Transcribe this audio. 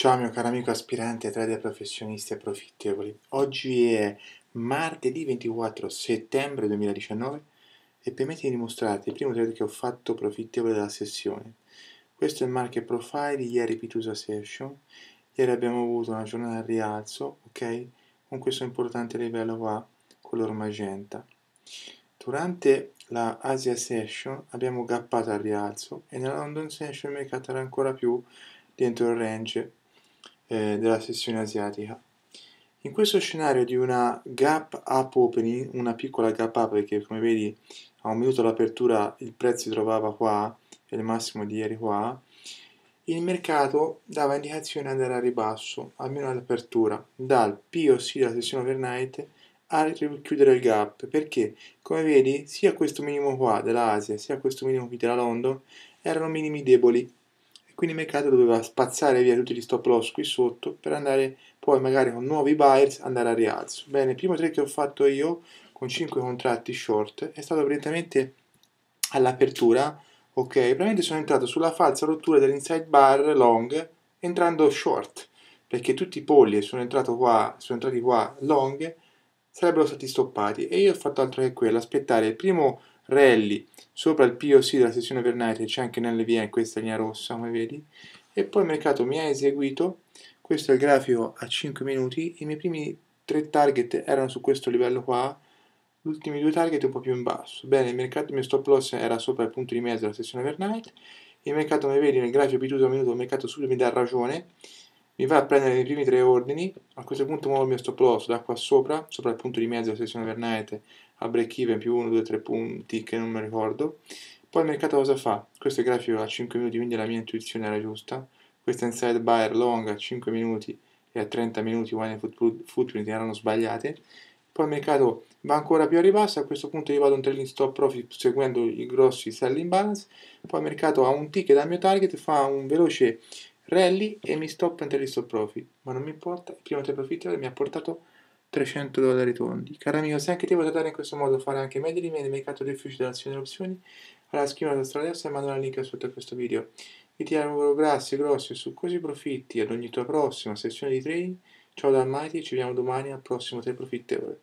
Ciao mio caro amico aspirante trader professionisti e profittevoli. Oggi è martedì 24 settembre 2019 e permetti di dimostrarti il primo trade che ho fatto profittevole della sessione. Questo è il market profile di ieri Pitusa Session. Ieri abbiamo avuto una giornata al rialzo, ok? Con questo importante livello qua, color magenta. Durante la Asia Session abbiamo gappato al rialzo e nella London Session il mercato era ancora più dentro il range eh, della sessione asiatica. In questo scenario di una gap up opening, una piccola gap up perché come vedi a un minuto l'apertura il prezzo si trovava qua, e il massimo di ieri qua, il mercato dava indicazione ad andare a ribasso, almeno all'apertura, dal POC della sessione overnight a chiudere il gap, perché come vedi sia questo minimo qua dell'Asia sia questo minimo qui della London erano minimi deboli, quindi il mercato doveva spazzare via tutti gli stop loss qui sotto per andare poi magari con nuovi buyers andare a rialzo. Bene, il primo trade che ho fatto io con 5 contratti short è stato praticamente all'apertura, ok, praticamente sono entrato sulla falsa rottura dell'inside bar long entrando short, perché tutti i polli sono, qua, sono entrati qua long sarebbero stati stoppati e io ho fatto altro che quello, aspettare il primo rally sopra il POC della sezione Vernacchia c'è anche un in questa linea rossa come vedi e poi il mercato mi ha eseguito questo è il grafico a 5 minuti i miei primi tre target erano su questo livello qua gli ultimi due target un po' più in basso bene il mercato il mio stop loss era sopra il punto di mezzo della sessione overnight il mercato come vedi nel grafico minuto a minuto il mercato subito mi dà ragione mi va a prendere i primi tre ordini a questo punto muovo il mio stop loss da qua sopra sopra il punto di mezzo della sessione overnight a break even più 1, 2, 3 punti che non mi ricordo. Poi il mercato cosa fa? Questo è il grafico a 5 minuti, quindi la mia intuizione era giusta. Questa inside buyer long a 5 minuti e a 30 minuti one footprint erano sbagliate. Poi il mercato va ancora più a ribasso, a questo punto io vado un trailing stop profit seguendo i grossi selling balance. Poi il mercato ha un ticket dal mio target, fa un veloce rally e mi stoppa in trailing stop profit. Ma non mi importa, il primo take profit mi ha portato a 300 dollari tondi. Caro amico, se anche ti potete trattare in questo modo, fare anche meglio di me nel mercato del fiume dell'azione delle opzioni, allora scrivi la strada lessa e manda il link sotto questo video. Vi ti auguro grassi, grossi e succosi profitti ad ogni tua prossima sessione di trading. Ciao da Almighty e ci vediamo domani al prossimo 3 Teleprofittevole.